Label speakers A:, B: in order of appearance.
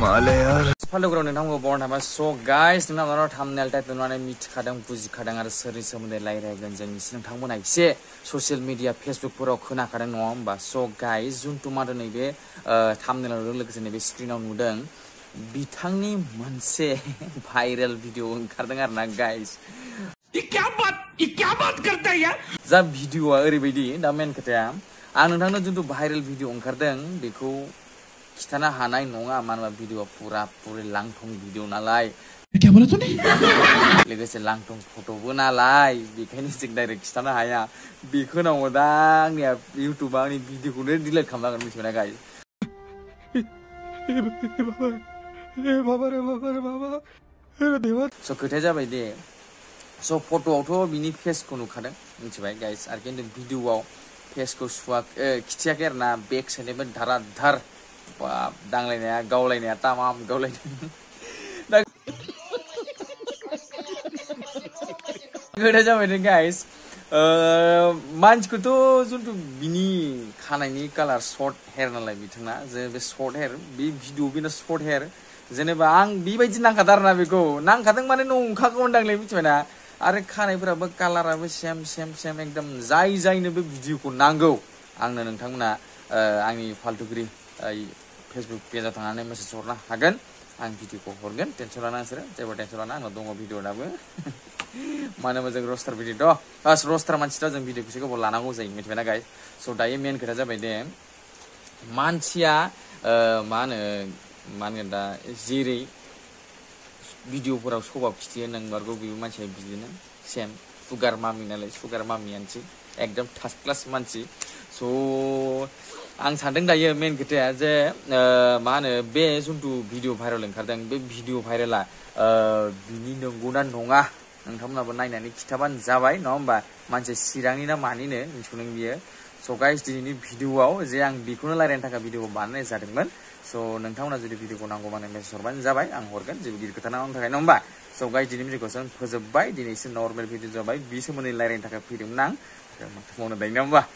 A: कमाल है यार फालोग्राव नोंथांखौ बरन थाबाय स' गाइस नोंना मानो थामनेल टाइप नुनानै मिथिखादों बुजिखादों आरो सोरनि सोमोन्दै रायज्लायगोन जों नोंथांमोना एसे ससियेल मिडिया जा भिडिअआ ओरैबायदि दा मेन खोथाया आं नोंथांनो जुन्थु भाइरेल भिडिअ ओंखारदों बेखौ खिथानो हानाय नङा मानो होनबा पुरा पुरि लांथं भिडिअ नालाय क्या बोला तूने लोगोसे लांथं फट'बो नालाय बेखायनो जों डाइरेक्ट खिथानो हाया बेखौ दा आंनिया इउटुबा आंनि भिडिअखौनो खालामनांगोन खोथाया जाबाय दे सो फट'आवथ' बिनि फेसखौ नुखादों मिथिबाय गाइस आरो खिन्थु भिडिअआव फेसखौ सुवा खिथियाखै आरो ना बेक साइडनिफ्राय धारा धार बाप दांलायनाया गावलायनाया तामाम गावलायदों गोदा जाबायदों गाइस मानसिखौथ' जिन्तु बिनि खानायनि कालार शर्ट हेयार नालाय बिथांना जे बे शर्ट हेयार बे भिडिअ बेना शर्ट हेयार जेनेबा आं बेबायदि नांखादों आरोना बेखौ नांखादों माने नंखागौ होनदांलै मिथिबायना आरो खानायफोराबो कालाराबो सेम सेम सेम एकदम जाय जायनो बे भिडिअखौ नांगौ आंनो नोंथांमोना आल्टुगुरी फेसबुक पेजाव थाना मेसेज हरना हागन आं भिडिअखौ हरगन टेंशन लाना नोंसोरो जेबो टेनसन लाना आंनाव दङ भिडिअ दाबो मानो होनबा जों रस्टार तो बास रस्टार मानसिथ' जों भिडिअखौसो गोबाव लानांगौ जायो मिथिबायना गाइस सो दायो मेन खोथा जाबाय दे मानसिया मा होनो मा होनगोन दा जेरै भिडिअफोराव सबाब खिथियो नोंमारगौ बेबो मानसिया बिदिनो सेम सुगार मामि नालाय सुगार मामियानोसै एकदम थार्ड क्लास मानसि सो आं सानदों दायो मेन खोथाया जे मा होनो बे जुन्थु भिडिअ भाइरेल ओंखारदों बे भिडिअ भाइरेला बिनि नंगौना नङा नोंथांमोनाबो नायनानै खिथाबानो जाबाय नङा होमबा मानसि चिरांनि ना मानिनो नोंसोरनो बियो स' गाइस दिनैनि भिडिअआव जे आं बिखौनो रायज्लायनो थाखाय भिडिअखौ बानायनाय जादोंमोन स' नोंथांमोना जुदि भिडिअखौ नांगौबानो मेसेज हरबानो जाबाय आं हरगोन जेबो गिदिर खोथा नांगौनि थाखाय नङा होमबा स' गाइस दिनैनि भिडिअखौ फोजोब्बाय दिनैसो नर्मेल भिडिअ जाबाय बि सोमोन्दै रायज्लायनो थाखाय फैदोंमोन आं माथो मावनो दायो नङा होमबा